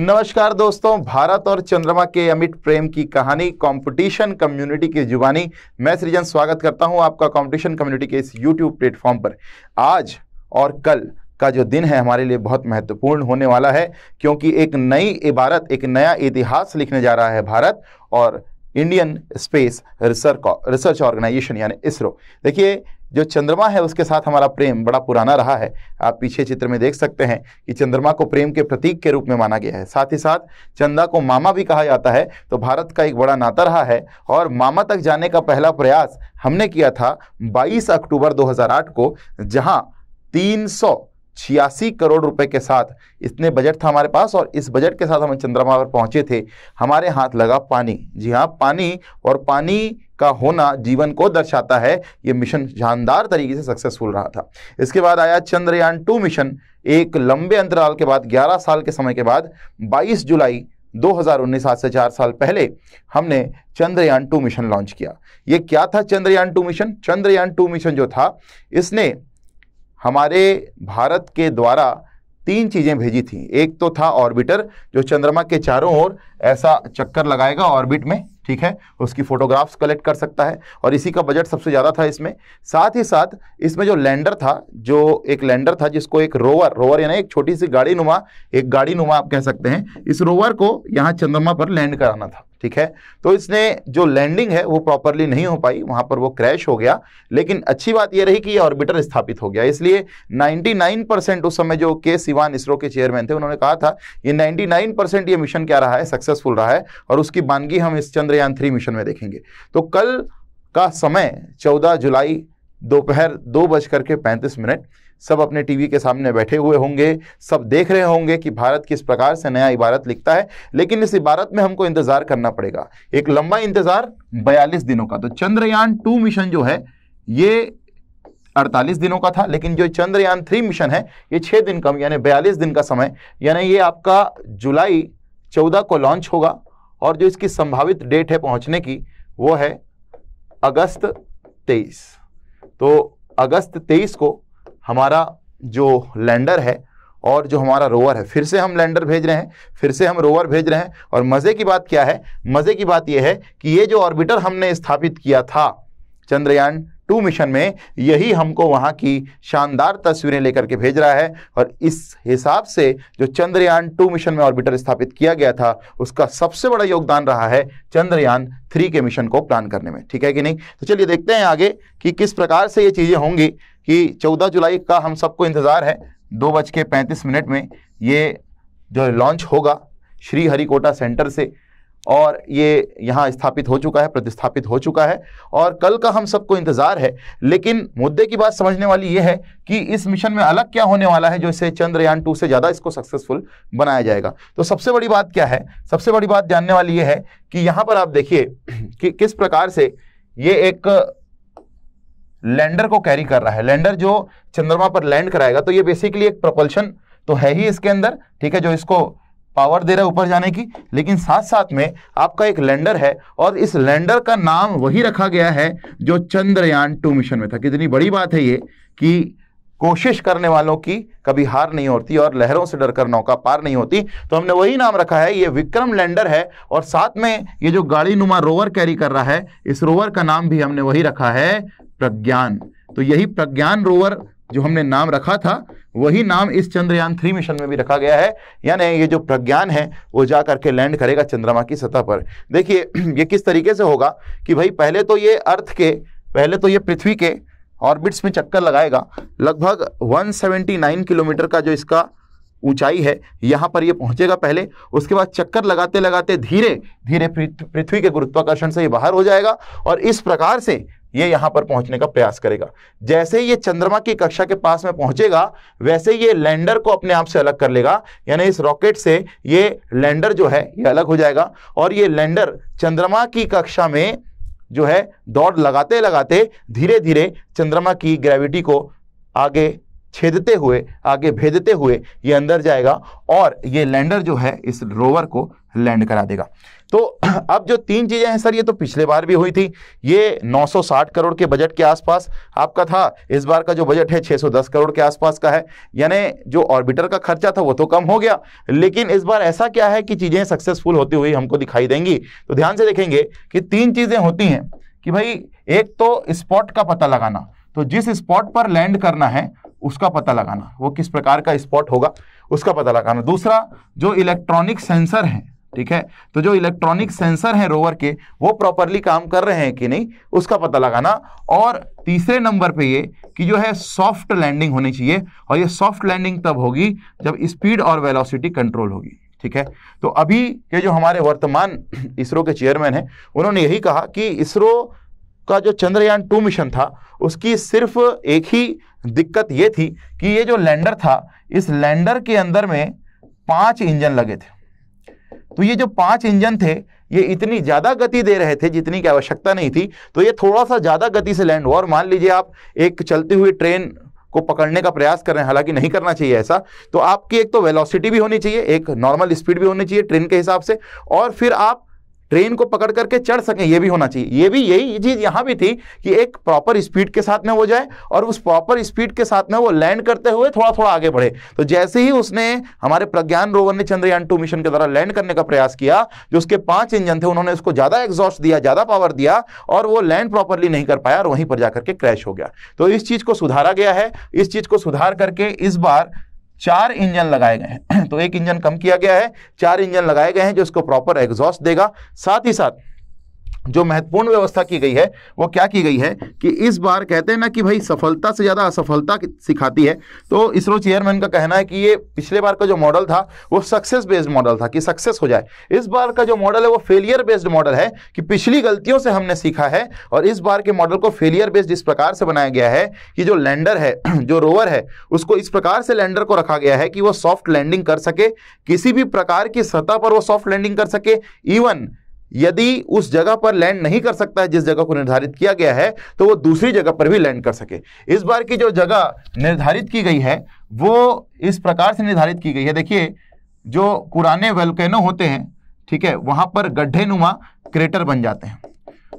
नमस्कार दोस्तों भारत और चंद्रमा के अमिट प्रेम की कहानी कंपटीशन कम्युनिटी की जुबानी मैं सृजन स्वागत करता हूं आपका कंपटीशन कम्युनिटी के इस यूट्यूब प्लेटफॉर्म पर आज और कल का जो दिन है हमारे लिए बहुत महत्वपूर्ण होने वाला है क्योंकि एक नई इबारत एक नया इतिहास लिखने जा रहा है भारत और Indian space research research organisation यानी इसरो देखिए जो चंद्रमा है उसके साथ हमारा प्रेम बड़ा पुराना रहा है आप पीछे चित्र में देख सकते हैं कि चंद्रमा को प्रेम के प्रतीक के रूप में माना गया है साथ ही साथ चंदा को मामा भी कहा जाता है तो भारत का एक बड़ा नाता रहा है और मामा तक जाने का पहला प्रयास हमने किया था 22 अक्टूबर 2008 को जहां 300 छियासी करोड़ रुपए के साथ इतने बजट था हमारे पास और इस बजट के साथ हम चंद्रमा पर पहुंचे थे हमारे हाथ लगा पानी जी हाँ पानी और पानी का होना जीवन को दर्शाता है ये मिशन शानदार तरीके से सक्सेसफुल रहा था इसके बाद आया चंद्रयान टू मिशन एक लंबे अंतराल के बाद 11 साल के समय के बाद 22 जुलाई 2019 आज से चार साल पहले हमने चंद्रयान टू मिशन लॉन्च किया ये क्या था Chandrayaan two mission Chandrayaan two mission जो था इसने हमारे भारत के द्वारा तीन चीज़ें भेजी थी एक तो था ऑर्बिटर जो चंद्रमा के चारों ओर ऐसा चक्कर लगाएगा ऑर्बिट में ठीक है उसकी फोटोग्राफ्स कलेक्ट कर सकता है और इसी का बजट सबसे ज़्यादा था इसमें साथ ही साथ इसमें जो लैंडर था जो एक लैंडर था जिसको एक रोवर रोवर यानी एक छोटी सी गाड़ी नुमा एक गाड़ी नुमा आप कह सकते हैं इस रोवर को यहाँ चंद्रमा पर लैंड कराना था ठीक है तो इसने जो लैंडिंग है वो प्रॉपरली नहीं हो पाई वहां पर वो क्रैश हो गया लेकिन अच्छी बात ये रही कि ये ऑर्बिटर स्थापित हो गया इसलिए 99 परसेंट उस समय जो के सिवान इसरो के चेयरमैन थे उन्होंने कहा था ये 99 परसेंट ये मिशन क्या रहा है सक्सेसफुल रहा है और उसकी बानगी हम इस चंद्रयान थ्री मिशन में देखेंगे तो कल का समय चौदह जुलाई दोपहर दो बज करके पैंतीस मिनट सब अपने टीवी के सामने बैठे हुए होंगे सब देख रहे होंगे कि भारत किस प्रकार से नया इबारत लिखता है लेकिन इस इबारत में हमको इंतज़ार करना पड़ेगा एक लंबा इंतज़ार बयालीस दिनों का तो चंद्रयान टू मिशन जो है ये अड़तालीस दिनों का था लेकिन जो चंद्रयान थ्री मिशन है ये छः दिन कम यानी बयालीस दिन का समय यानी ये आपका जुलाई चौदह को लॉन्च होगा और जो इसकी संभावित डेट है पहुंचने की वो है अगस्त तेईस तो अगस्त तेईस को हमारा जो लैंडर है और जो हमारा रोवर है फिर से हम लैंडर भेज रहे हैं फिर से हम रोवर भेज रहे हैं और मज़े की बात क्या है मज़े की बात यह है कि ये जो ऑर्बिटर हमने स्थापित किया था चंद्रयान टू मिशन में यही हमको वहाँ की शानदार तस्वीरें लेकर के भेज रहा है और इस हिसाब से जो चंद्रयान टू मिशन में ऑर्बिटर स्थापित किया गया था उसका सबसे बड़ा योगदान रहा है चंद्रयान थ्री के मिशन को प्लान करने में ठीक है कि नहीं तो चलिए देखते हैं आगे कि किस प्रकार से ये चीज़ें होंगी कि चौदह जुलाई का हम सबको इंतज़ार है दो बज के पैंतीस मिनट में ये जो लॉन्च होगा श्रीहरिकोटा सेंटर से और ये यहाँ स्थापित हो चुका है प्रतिस्थापित हो चुका है और कल का हम सबको इंतज़ार है लेकिन मुद्दे की बात समझने वाली ये है कि इस मिशन में अलग क्या होने वाला है जो इसे चंद्रयान टू से ज़्यादा इसको सक्सेसफुल बनाया जाएगा तो सबसे बड़ी बात क्या है सबसे बड़ी बात जानने वाली ये है कि यहाँ पर आप देखिए कि किस प्रकार से ये एक लैंडर को कैरी कर रहा है लैंडर जो चंद्रमा पर लैंड कराएगा तो ये बेसिकली एक प्रपल्शन तो है ही इसके अंदर ठीक है जो इसको पावर दे रहा है ऊपर जाने की लेकिन साथ साथ में आपका एक लैंडर है और इस लैंडर का नाम वही रखा गया है जो चंद्रयान टू मिशन में था कितनी बड़ी बात है ये कि कोशिश करने वालों की कभी हार नहीं होती और लहरों से डरकर नौका पार नहीं होती तो हमने वही नाम रखा है ये विक्रम लैंडर है और साथ में ये जो गाड़ी नुमा रोवर कैरी कर रहा है इस रोवर का नाम भी हमने वही रखा है प्रज्ञान तो यही प्रज्ञान रोवर जो हमने नाम रखा था वही नाम इस चंद्रयान थ्री मिशन में भी रखा गया है यानी ये जो प्रज्ञान है वो जा करके लैंड करेगा चंद्रमा की सतह पर देखिए ये किस तरीके से होगा कि भाई पहले तो ये अर्थ के पहले तो ये पृथ्वी के ऑर्बिट्स में चक्कर लगाएगा लगभग 179 किलोमीटर का जो इसका ऊंचाई है यहाँ पर ये पहुंचेगा पहले उसके बाद चक्कर लगाते लगाते धीरे धीरे पृथ्वी के गुरुत्वाकर्षण से ये बाहर हो जाएगा और इस प्रकार से ये यहां पर पहुंचने का प्रयास करेगा जैसे ही ये चंद्रमा की कक्षा के पास में पहुंचेगा वैसे ही ये लैंडर को अपने आप से अलग कर लेगा यानी इस रॉकेट से ये लैंडर जो है ये अलग हो जाएगा और ये लैंडर चंद्रमा की कक्षा में जो है दौड़ लगाते लगाते धीरे धीरे चंद्रमा की ग्रेविटी को आगे छेदते हुए आगे भेदते हुए ये अंदर जाएगा और ये लैंडर जो है इस रोवर को लैंड करा देगा तो अब जो तीन चीज़ें हैं सर ये तो पिछले बार भी हुई थी ये 960 करोड़ के बजट के आसपास आपका था इस बार का जो बजट है 610 करोड़ के आसपास का है यानी जो ऑर्बिटर का खर्चा था वो तो कम हो गया लेकिन इस बार ऐसा क्या है कि चीज़ें सक्सेसफुल होती हुई हमको दिखाई देंगी तो ध्यान से देखेंगे कि तीन चीज़ें होती हैं कि भाई एक तो स्पॉट का पता लगाना तो जिस स्पॉट पर लैंड करना है उसका पता लगाना वो किस प्रकार का स्पॉट होगा उसका पता लगाना दूसरा जो इलेक्ट्रॉनिक सेंसर है ठीक है तो जो इलेक्ट्रॉनिक सेंसर हैं रोवर के वो प्रॉपरली काम कर रहे हैं कि नहीं उसका पता लगाना और तीसरे नंबर पे ये कि जो है सॉफ्ट लैंडिंग होनी चाहिए और ये सॉफ्ट लैंडिंग तब होगी जब स्पीड और वेलोसिटी कंट्रोल होगी ठीक है तो अभी के जो हमारे वर्तमान इसरो के चेयरमैन हैं उन्होंने यही कहा कि इसरो का जो चंद्रयान टू मिशन था उसकी सिर्फ एक ही दिक्कत ये थी कि ये जो लैंडर था इस लैंडर के अंदर में पांच इंजन लगे थे तो ये जो पांच इंजन थे ये इतनी ज़्यादा गति दे रहे थे जितनी की आवश्यकता नहीं थी तो ये थोड़ा सा ज़्यादा गति से लैंड हुआ और मान लीजिए आप एक चलती हुई ट्रेन को पकड़ने का प्रयास कर रहे हैं हालांकि नहीं करना चाहिए ऐसा तो आपकी एक तो वेलोसिटी भी होनी चाहिए एक नॉर्मल स्पीड भी होनी चाहिए ट्रेन के हिसाब से और फिर आप ट्रेन को पकड़ करके चढ़ सकें ये भी होना चाहिए ये भी यही चीज़ यहाँ भी थी कि एक प्रॉपर स्पीड के साथ में वो जाए और उस प्रॉपर स्पीड के साथ में वो लैंड करते हुए थोड़ा थोड़ा आगे बढ़े तो जैसे ही उसने हमारे प्रज्ञान रोवर ने चंद्रयान टू मिशन के द्वारा लैंड करने का प्रयास किया जो उसके पांच इंजन थे उन्होंने उसको ज़्यादा एग्जॉस्ट दिया ज़्यादा पावर दिया और वो लैंड प्रॉपरली नहीं कर पाया और वहीं पर जाकर के क्रैश हो गया तो इस चीज़ को सुधारा गया है इस चीज़ को सुधार करके इस बार चार इंजन लगाए गए हैं तो एक इंजन कम किया गया है चार इंजन लगाए गए हैं जो इसको प्रॉपर एग्जॉस्ट देगा साथ ही साथ जो महत्वपूर्ण व्यवस्था की गई है वो क्या की गई है कि इस बार कहते हैं ना कि भाई सफलता से ज़्यादा असफलता सिखाती है तो इसरो चेयरमैन का कहना है कि ये पिछले बार का जो मॉडल था वो सक्सेस बेस्ड मॉडल था कि सक्सेस हो जाए इस बार का जो मॉडल है वो फेलियर बेस्ड मॉडल है कि पिछली गलतियों से हमने सीखा है और इस बार के मॉडल को फेलियर बेस्ड इस प्रकार से बनाया गया है कि जो लैंडर है जो रोवर है उसको इस प्रकार से लैंडर को रखा गया है कि वो सॉफ्ट लैंडिंग कर सके किसी भी प्रकार की सतह पर वो सॉफ्ट लैंडिंग कर सके इवन यदि उस जगह पर लैंड नहीं कर सकता है जिस जगह को निर्धारित किया गया है तो वो दूसरी जगह पर भी लैंड कर सके इस बार की जो जगह निर्धारित की गई है वो इस प्रकार से निर्धारित की गई है देखिए जो पुराने वेलकैनो होते हैं ठीक है वहां पर गड्ढे नुमा क्रेटर बन जाते हैं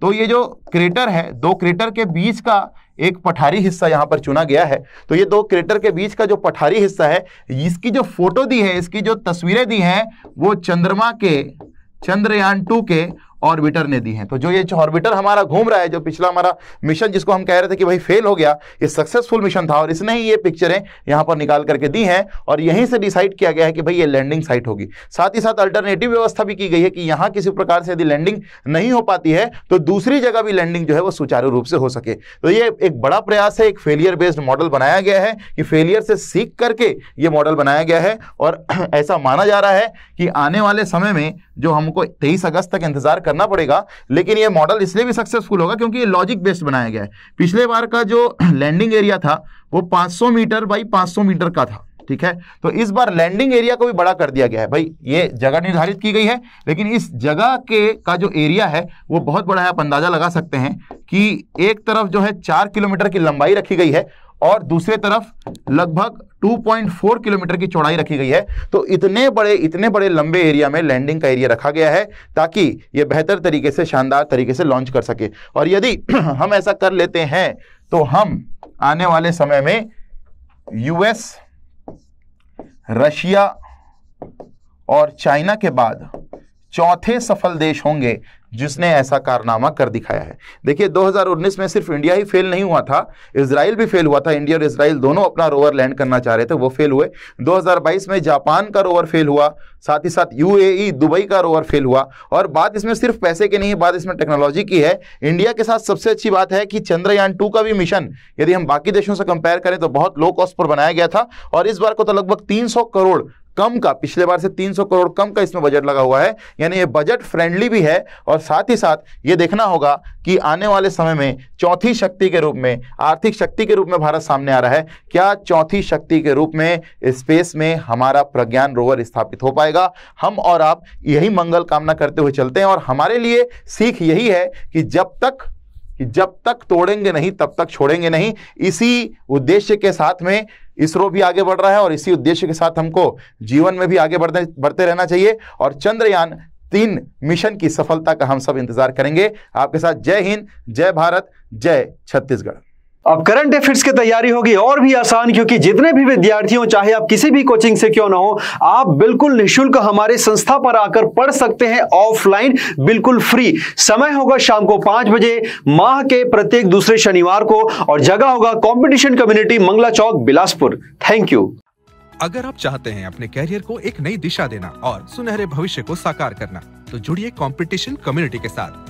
तो ये जो क्रेटर है दो क्रेटर के बीच का एक पठारी हिस्सा यहां पर चुना गया है तो ये दो क्रेटर के बीच का जो पठारी हिस्सा है इसकी जो फोटो दी है इसकी जो तस्वीरें दी हैं वो चंद्रमा के चंद्रयान टू के ऑर्बिटर ने दी हैं तो जो ये ऑर्बिटर हमारा घूम रहा है जो पिछला हमारा मिशन जिसको हम कह रहे थे कि भाई फेल हो गया ये सक्सेसफुल मिशन था और इसने ही ये पिक्चरें यहाँ पर निकाल करके दी हैं और यहीं से डिसाइड किया गया है कि भाई ये लैंडिंग साइट होगी साथ ही साथ अल्टरनेटिव व्यवस्था भी की गई है कि यहाँ किसी प्रकार से यदि लैंडिंग नहीं हो पाती है तो दूसरी जगह भी लैंडिंग जो है वो सुचारू रूप से हो सके तो ये एक बड़ा प्रयास है एक फेलियर बेस्ड मॉडल बनाया गया है कि फेलियर से सीख करके ये मॉडल बनाया गया है और ऐसा माना जा रहा है कि आने वाले समय में जो हमको तेईस अगस्त तक इंतजार करना पड़ेगा लेकिन ये मॉडल इसलिए भी सक्सेसफुल होगा क्योंकि ये लॉजिक बेस्ड बनाया गया है पिछले बार का जो लैंडिंग एरिया था वो 500 मीटर बाई 500 मीटर का था ठीक है तो इस बार लैंडिंग एरिया को भी बड़ा कर दिया गया है भाई ये जगह निर्धारित की गई है लेकिन इस जगह के का जो एरिया है वो बहुत बड़ा है आप अंदाजा लगा सकते हैं कि एक तरफ जो है चार किलोमीटर की लंबाई रखी गई है और दूसरे तरफ लगभग 2.4 किलोमीटर की चौड़ाई रखी गई है तो इतने बड़े इतने बड़े लंबे एरिया में लैंडिंग का एरिया रखा गया है ताकि ये बेहतर तरीके से शानदार तरीके से लॉन्च कर सके और यदि हम ऐसा कर लेते हैं तो हम आने वाले समय में यूएस रशिया और चाइना के बाद चौथे सफल देश होंगे जिसने ऐसा कारनामा कर दिखाया है देखिए 2019 में सिर्फ इंडिया ही फेल नहीं हुआ था इसराइल भी फेल हुआ था इंडिया और इसराइल दोनों अपना रोवर लैंड करना चाह रहे थे वो फेल हुए 2022 में जापान का रोवर फेल हुआ साथ ही साथ यू दुबई का रोवर फेल हुआ और बात इसमें सिर्फ पैसे की नहीं बात इसमें टेक्नोलॉजी की है इंडिया के साथ सबसे अच्छी बात है कि चंद्रयान टू का भी मिशन यदि हम बाकी देशों से कंपेयर करें तो बहुत लो कॉस्ट पर बनाया गया था और इस बार को तो लगभग तीन करोड़ कम का पिछले बार से 300 करोड़ कम का इसमें बजट लगा हुआ है यानी ये बजट फ्रेंडली भी है और साथ ही साथ ये देखना होगा कि आने वाले समय में चौथी शक्ति के रूप में आर्थिक शक्ति के रूप में भारत सामने आ रहा है क्या चौथी शक्ति के रूप में स्पेस में हमारा प्रज्ञान रोवर स्थापित हो पाएगा हम और आप यही मंगल कामना करते हुए चलते हैं और हमारे लिए सीख यही है कि जब तक कि जब तक तोड़ेंगे नहीं तब तक छोड़ेंगे नहीं इसी उद्देश्य के साथ में इसरो भी आगे बढ़ रहा है और इसी उद्देश्य के साथ हमको जीवन में भी आगे बढ़ते बढ़ते रहना चाहिए और चंद्रयान तीन मिशन की सफलता का हम सब इंतजार करेंगे आपके साथ जय हिंद जय भारत जय छत्तीसगढ़ अब करंट अफेयर्स की तैयारी होगी और भी आसान क्योंकि जितने भी विद्यार्थियों चाहे आप किसी भी कोचिंग से क्यों ना हो आप बिल्कुल निशुल्क हमारे संस्था पर आकर पढ़ सकते हैं ऑफलाइन बिल्कुल फ्री समय होगा शाम को पांच बजे माह के प्रत्येक दूसरे शनिवार को और जगह होगा competition community Mangla Chowk Bilaspur thank you अगर आप चाहते हैं अपने कैरियर को एक नई दिशा देना और सुनहरे भविष्य को साकार करना तो जुड़िए कॉम्पिटिशन कम्युनिटी के साथ